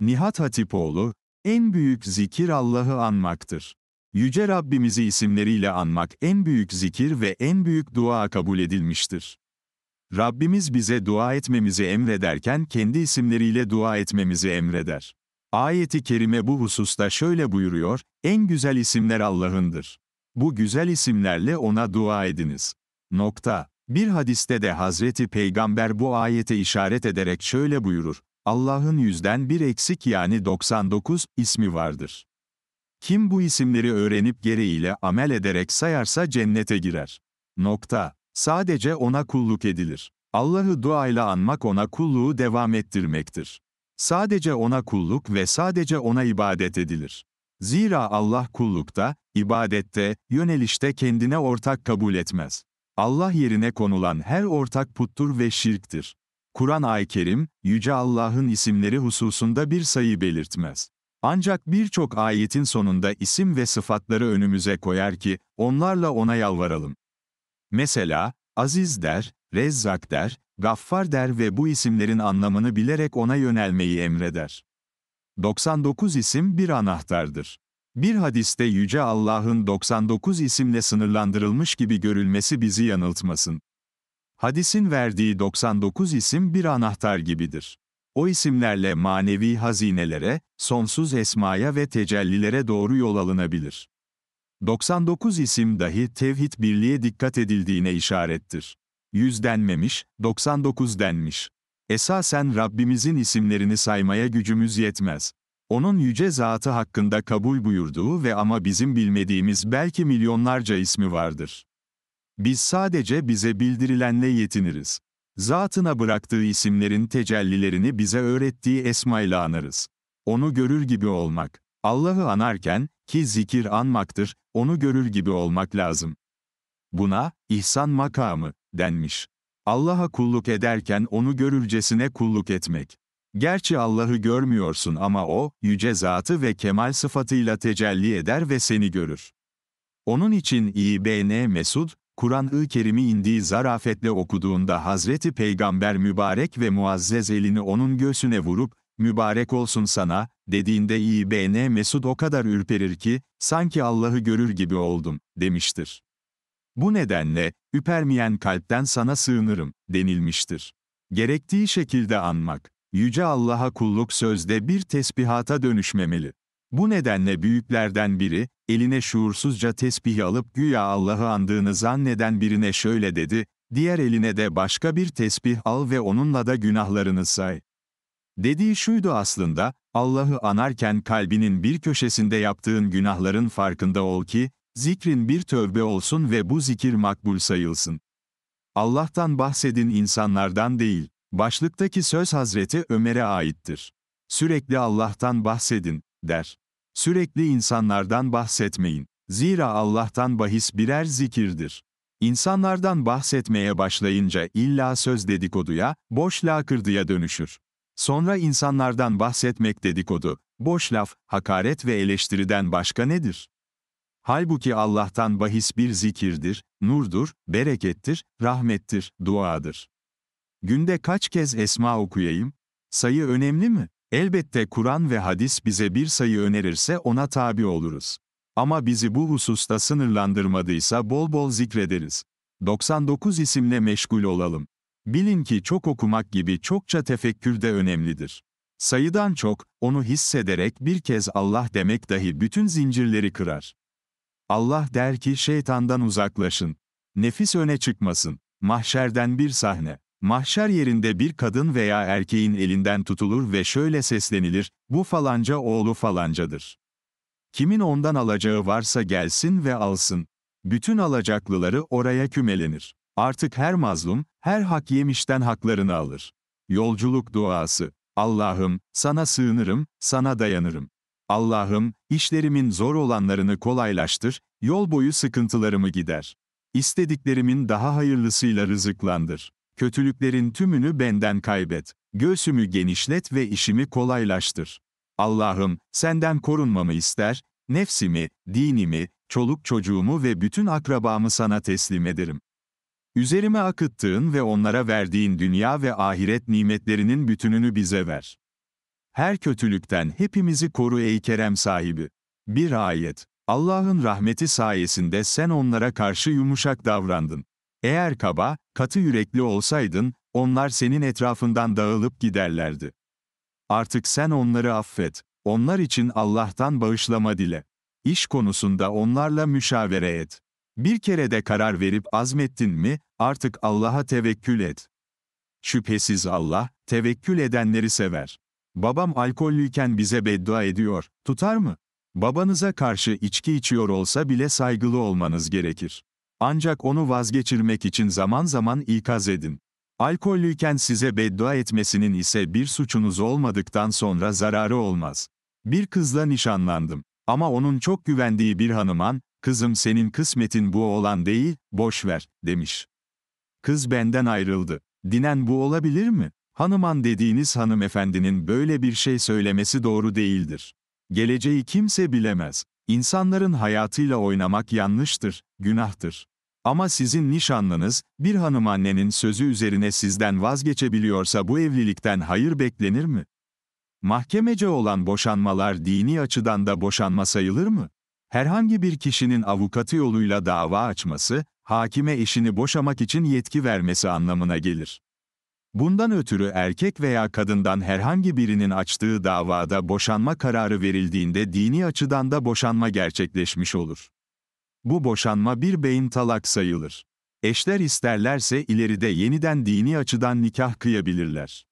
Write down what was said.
Nihat Hatipoğlu, en büyük zikir Allah'ı anmaktır. Yüce Rabbimizi isimleriyle anmak en büyük zikir ve en büyük dua kabul edilmiştir. Rabbimiz bize dua etmemizi emrederken kendi isimleriyle dua etmemizi emreder. Ayeti kerime bu hususta şöyle buyuruyor, en güzel isimler Allah'ındır. Bu güzel isimlerle ona dua ediniz. Nokta. Bir hadiste de Hazreti Peygamber bu ayete işaret ederek şöyle buyurur, Allah'ın yüzden bir eksik yani 99 ismi vardır. Kim bu isimleri öğrenip gereğiyle amel ederek sayarsa cennete girer. Nokta. Sadece ona kulluk edilir. Allah'ı duayla anmak ona kulluğu devam ettirmektir. Sadece ona kulluk ve sadece ona ibadet edilir. Zira Allah kullukta, ibadette, yönelişte kendine ortak kabul etmez. Allah yerine konulan her ortak puttur ve şirktir. Kur'an-ı Kerim, Yüce Allah'ın isimleri hususunda bir sayı belirtmez. Ancak birçok ayetin sonunda isim ve sıfatları önümüze koyar ki, onlarla ona yalvaralım. Mesela, Aziz der, Rezzak der, Gaffar der ve bu isimlerin anlamını bilerek ona yönelmeyi emreder. 99 isim bir anahtardır. Bir hadiste Yüce Allah'ın 99 isimle sınırlandırılmış gibi görülmesi bizi yanıltmasın. Hadisin verdiği 99 isim bir anahtar gibidir. O isimlerle manevi hazinelere, sonsuz esmaya ve tecellilere doğru yol alınabilir. 99 isim dahi tevhid birliğe dikkat edildiğine işarettir. 100 denmemiş, 99 denmiş. Esasen Rabbimizin isimlerini saymaya gücümüz yetmez. Onun yüce zatı hakkında kabul buyurduğu ve ama bizim bilmediğimiz belki milyonlarca ismi vardır. Biz sadece bize bildirilenle yetiniriz. Zatına bıraktığı isimlerin tecellilerini bize öğrettiği esmayla anarız. Onu görür gibi olmak. Allah'ı anarken, ki zikir anmaktır, onu görür gibi olmak lazım. Buna, ihsan makamı, denmiş. Allah'a kulluk ederken onu görürcesine kulluk etmek. Gerçi Allah'ı görmüyorsun ama O, yüce zatı ve kemal sıfatıyla tecelli eder ve seni görür. Onun için İBN Mesud, Kur'an-ı Kerim'i indiği zarafetle okuduğunda Hazreti Peygamber mübarek ve muazzez elini onun göğsüne vurup, mübarek olsun sana, dediğinde İBN Mesud o kadar ürperir ki, sanki Allah'ı görür gibi oldum, demiştir. Bu nedenle, üpermeyen kalpten sana sığınırım, denilmiştir. Gerektiği şekilde anmak, Yüce Allah'a kulluk sözde bir tesbihata dönüşmemeli. Bu nedenle büyüklerden biri, eline şuursuzca tesbihi alıp güya Allah'ı andığını zanneden birine şöyle dedi, diğer eline de başka bir tesbih al ve onunla da günahlarını say. Dediği şuydu aslında, Allah'ı anarken kalbinin bir köşesinde yaptığın günahların farkında ol ki, zikrin bir tövbe olsun ve bu zikir makbul sayılsın. Allah'tan bahsedin insanlardan değil, başlıktaki söz Hazreti Ömer'e aittir. Sürekli Allah'tan bahsedin, der. Sürekli insanlardan bahsetmeyin. Zira Allah'tan bahis birer zikirdir. İnsanlardan bahsetmeye başlayınca illa söz dedikoduya, boş lakırdıya dönüşür. Sonra insanlardan bahsetmek dedikodu, boş laf, hakaret ve eleştiriden başka nedir? Halbuki Allah'tan bahis bir zikirdir, nurdur, berekettir, rahmettir, duadır. Günde kaç kez esma okuyayım? Sayı önemli mi? Elbette Kur'an ve hadis bize bir sayı önerirse ona tabi oluruz. Ama bizi bu hususta sınırlandırmadıysa bol bol zikrederiz. 99 isimle meşgul olalım. Bilin ki çok okumak gibi çokça tefekkür de önemlidir. Sayıdan çok, onu hissederek bir kez Allah demek dahi bütün zincirleri kırar. Allah der ki şeytandan uzaklaşın. Nefis öne çıkmasın. Mahşerden bir sahne. Mahşer yerinde bir kadın veya erkeğin elinden tutulur ve şöyle seslenilir, bu falanca oğlu falancadır. Kimin ondan alacağı varsa gelsin ve alsın. Bütün alacaklıları oraya kümelenir. Artık her mazlum, her hak yemişten haklarını alır. Yolculuk duası. Allah'ım, sana sığınırım, sana dayanırım. Allah'ım, işlerimin zor olanlarını kolaylaştır, yol boyu sıkıntılarımı gider. İstediklerimin daha hayırlısıyla rızıklandır. Kötülüklerin tümünü benden kaybet. Göğsümü genişlet ve işimi kolaylaştır. Allah'ım, senden korunmamı ister, nefsimi, dinimi, çoluk çocuğumu ve bütün akrabamı sana teslim ederim. Üzerime akıttığın ve onlara verdiğin dünya ve ahiret nimetlerinin bütününü bize ver. Her kötülükten hepimizi koru ey kerem sahibi. Bir ayet. Allah'ın rahmeti sayesinde sen onlara karşı yumuşak davrandın. Eğer kaba, katı yürekli olsaydın, onlar senin etrafından dağılıp giderlerdi. Artık sen onları affet. Onlar için Allah'tan bağışlama dile. İş konusunda onlarla müşavere et. Bir kere de karar verip azmettin mi, artık Allah'a tevekkül et. Şüphesiz Allah, tevekkül edenleri sever. Babam alkollüyken bize beddua ediyor, tutar mı? Babanıza karşı içki içiyor olsa bile saygılı olmanız gerekir. Ancak onu vazgeçirmek için zaman zaman ikaz edin. Alkollüyken size beddua etmesinin ise bir suçunuz olmadıktan sonra zararı olmaz. Bir kızla nişanlandım. Ama onun çok güvendiği bir hanıman, kızım senin kısmetin bu olan değil, boş ver, demiş. Kız benden ayrıldı. Dinen bu olabilir mi? Hanıman dediğiniz hanımefendinin böyle bir şey söylemesi doğru değildir. Geleceği kimse bilemez. İnsanların hayatıyla oynamak yanlıştır, günahtır. Ama sizin nişanlınız, bir hanımannenin sözü üzerine sizden vazgeçebiliyorsa bu evlilikten hayır beklenir mi? Mahkemece olan boşanmalar dini açıdan da boşanma sayılır mı? Herhangi bir kişinin avukatı yoluyla dava açması, hakime eşini boşamak için yetki vermesi anlamına gelir. Bundan ötürü erkek veya kadından herhangi birinin açtığı davada boşanma kararı verildiğinde dini açıdan da boşanma gerçekleşmiş olur. Bu boşanma bir beyin talak sayılır. Eşler isterlerse ileride yeniden dini açıdan nikah kıyabilirler.